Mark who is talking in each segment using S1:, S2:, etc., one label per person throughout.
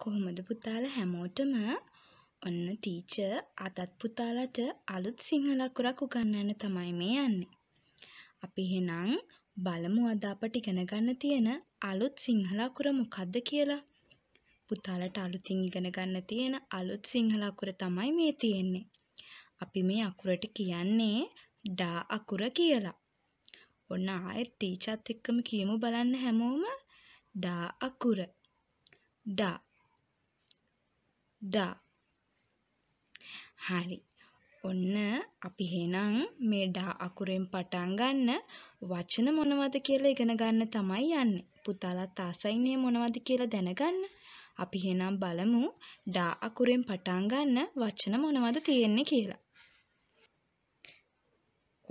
S1: කොහොමද පුතාලා හැමෝටම ඔන්න ටීචර් අදත් පුතාලට අලුත් සිංහල අකුරක් උගන්වන්න තමයි මේ යන්නේ. අපි එහෙනම් බලමු අද අපට ඉගෙන ගන්න තියෙන අලුත් සිංහල අකුර මොකද්ද කියලා. පුතාලට අලුතින් ඉගෙන ගන්න තියෙන අලුත් සිංහල අකුර තමයි මේ තියෙන්නේ. අපි මේ අකුරට කියන්නේ ඩා අකුර කියලා. ඔන්න ආයෙත් ටීචර්ත් එක්කම කියමු බලන්න හැමෝම ඩා අකුර. ඩා දා. හරි. ඔන්න අපි එහෙනම් මේ ඩා අකුරෙන් පටන් ගන්න වචන මොනවද කියලා ඉගෙන ගන්න තමයි යන්නේ. පුතාලත් ආසයිනේ මොනවද කියලා දැනගන්න. අපි එහෙනම් බලමු ඩා අකුරෙන් පටන් ගන්න වචන මොනවද තියෙන්නේ කියලා.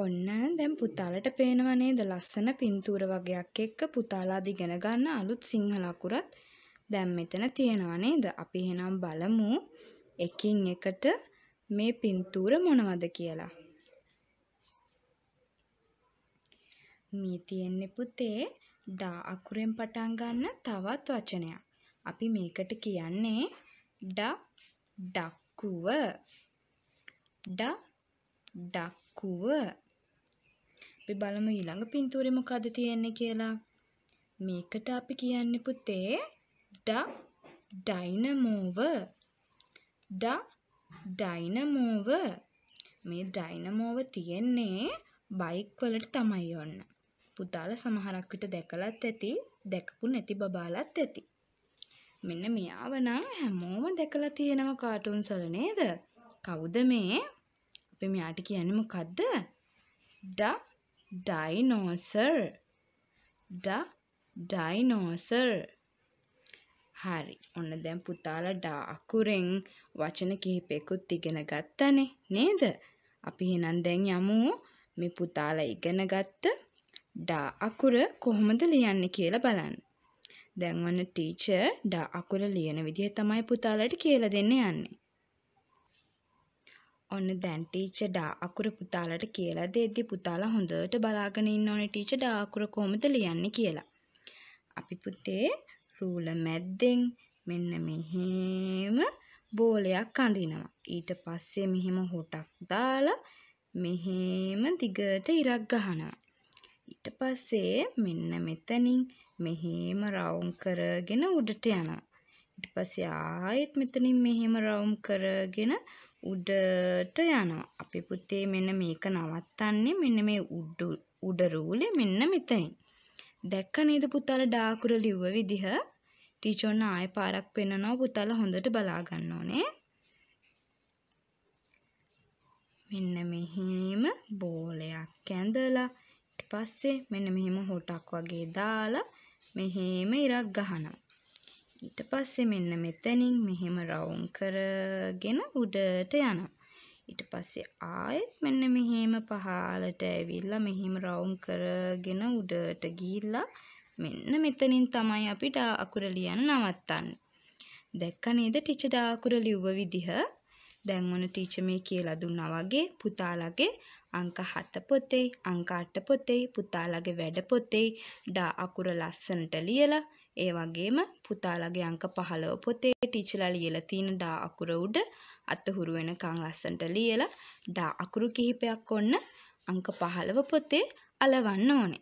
S1: ඔන්න දැන් පුතාලට පේනව නේද ලස්සන පින්තූර වගේක් එක්ක පුතාලා දිගෙන ගන්න අලුත් සිංහල අකුරත් දැන් මෙතන තියෙනවා නේද? අපි එහෙනම් බලමු එකින් එකට මේ පින්තූර මොනවද කියලා. මේ තියෙන්නේ පුතේ ඩා අකුරෙන් පටන් ගන්න තවත් වචනයක්. අපි මේකට කියන්නේ ඩ ඩක්කුව. ඩ ඩක්කුව. අපි බලමු ඊළඟ පින්තූරේ මොකද්ද තියෙන්නේ කියලා. මේකට අපි කියන්නේ පුතේ ඩ ඩයිනමෝව ඩ ඩයිනමෝව මේ ඩයිනමෝව තියෙන්නේ බයික් වලට තමයි ඔන්න. පුතාලා සමහරක් විට දැකලත් ඇති, දැකපු නැති බබාලත් ඇති. මෙන්න මෙයාව නම් හැමෝම දැකලා තියෙනව කාටුන් සල නේද? කවුද මේ? අපි මෙයාට කියන්නේ මොකද්ද? D dinosaur. D dinosaur. හරි. ඔන්න දැන් පුතාලා ඩා අකුරෙන් වචන කිහිපෙකුත් ඉගෙන ගත්තනේ නේද? අපි එහෙනම් දැන් යමු මේ පුතාලා ඉගෙන ගත්ත ඩා අකුර කොහොමද ලියන්නේ කියලා බලන්න. දැන් ඔන්න ටීචර් ඩා අකුර ලියන විදිහ තමයි පුතාලට කියලා දෙන්න යන්නේ. ඔන්න දැන් ටීචර් ඩා අකුර පුතාලට කියලා දෙද්දි පුතාලා හොඳට බලාගෙන ඉන්න ඕනේ ටීචර් ඩා අකුර කොහොමද ලියන්නේ කියලා. අපි පුතේ රූල මැද්දෙන් මෙන්න මෙහෙම බෝලයක් අඳිනවා. ඊට පස්සේ මෙහෙම හොටක් දාලා මෙහෙම දිගට ඉරක් ගහනවා. ඊට පස්සේ මෙන්න මෙතනින් මෙහෙම රවුම් කරගෙන උඩට යනවා. ඊට පස්සේ ආයෙත් මෙතනින් මෙහෙම රවුම් කරගෙන උඩට යනවා. අපි පුතේ මෙන්න මේක නවත්තන්නේ මෙන්න මේ උඩ උඩ රූලේ මෙන්න මෙතනින්. දැක්ක නේද පුතාලා ඩාකුර ලිව්ව විදිහ? ටීචර්න ආය පාරක් පෙන්නනවා පුතාලා හොඳට බලා ගන්න ඕනේ. මෙන්න මෙහෙම බෝලයක් ඇඳලා ඊට පස්සේ මෙන්න මෙහෙම හොටක් වගේ දාලා මෙහෙම ඉරක් ගහනවා. ඊට පස්සේ මෙන්න මෙතනින් මෙහෙම රවුන්ඩ් කරගෙන උඩට යනවා. ඊට පස්සේ ආයෙත් මෙන්න මෙහෙම පහලට ඇවිල්ලා මෙහෙම රවුම් කරගෙන උඩට ගිහිල්ලා මෙන්න මෙතනින් තමයි අපිට අකුර ලියන්න නවත්තන්නේ. දැක්ක නේද ටීචර් අකුර ලිව්ව විදිහ? දැන් ඔන ටීචර් මේ කියලා දුන්නා වගේ පුතාලගේ අංක 7 පොතේ, අංක 8 පොතේ, පුතාලගේ වැඩ පොතේ ඩා අකුර ලස්සනට ලියලා ඒ වගේම පුතාලගේ අංක 15 පොතේ ටීචර්ලා ලියලා තියෙන ඩා අකුර උඩ අතහුරු වෙනකන් ලස්සනට ලියලා ඩා අකුරු කිහිපයක් ඔන්න අංක 15 පොතේ අලවන්න ඕනේ.